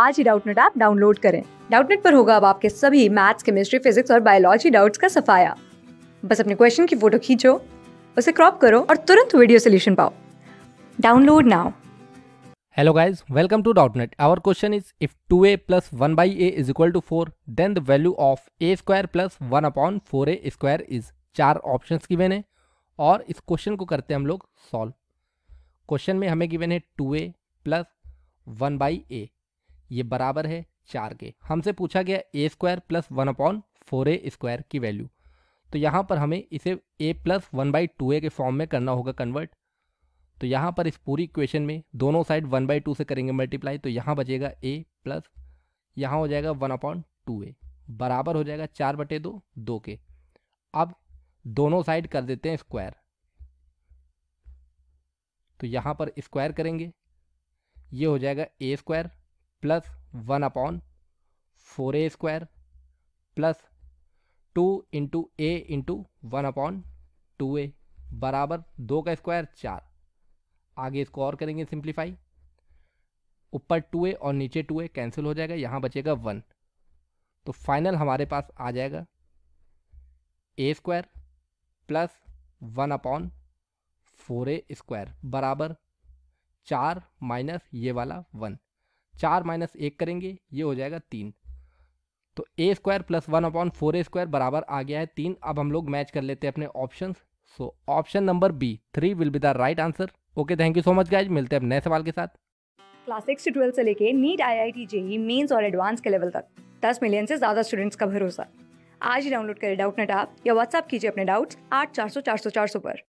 आज ही Doubtnut app download करें डाउटनेट पर होगा अब आपके सभी मैथ्स केमिस्ट्री फिजिक्स और बायोलॉजी डाउट्स का सफाया बस अपने क्वेश्चन की फोटो खींचो उसे क्रॉप करो और तुरंत वीडियो सोल्यूशन पाओ download now hello Hello guys, welcome our question is if two a plus one by a is equal to four then the value of a square plus one upon four a square is चार options की बने और इस question को करते हैं हम लोग सॉल्व क्वेश्चन में हमें गिवन है two a plus one by a ये बराबर है चार के हमसे पूछा गया a square plus one upon four a square की वैल्यू तो यहाँ पर हमें इसे a plus one by two a के फॉर्म में करना होगा कन्वर्ट तो यहाँ पर इस पूरी इक्वेशन में दोनों साइड वन बाई टू से करेंगे मल्टीप्लाई तो यहाँ बचेगा ए प्लस यहाँ हो जाएगा वन अपॉन टू ए बराबर हो जाएगा चार बटे दो दो के अब दोनों साइड कर देते हैं स्क्वायर तो यहाँ पर स्क्वायर करेंगे ये हो जाएगा a square plus one upon four a square plus two into a into one upon two a बराबर दो का स्क्वायर चार आगे इसको और करेंगे सिंप्लीफाई ऊपर टू ए और नीचे टू ए कैंसिल हो जाएगा यहाँ बचेगा वन तो फाइनल हमारे पास आ जाएगा a square plus one upon four a square बराबर चार माइनस ये वाला वन चार माइनस एक करेंगे ये हो जाएगा तीन तो a square plus one upon four a square बराबर आ गया है तीन अब हम लोग मैच कर लेते हैं अपने option so option number B three will be the right answer okay thank you so much guys मिलते हैं अब नए सवाल के साथ क्लास सिक्स से ट्वेल्थ से लेके NEET I I T JEE mains और एडवांस के लेवल तक दस मिलियन से ज़्यादा स्टूडेंट्स का भरोसा आज ही डाउनलोड करें डाउट नेट आप या व्हाट्सअप कीजिए अपने डाउट्स आठ चार सौ चार सौ चार सौ पर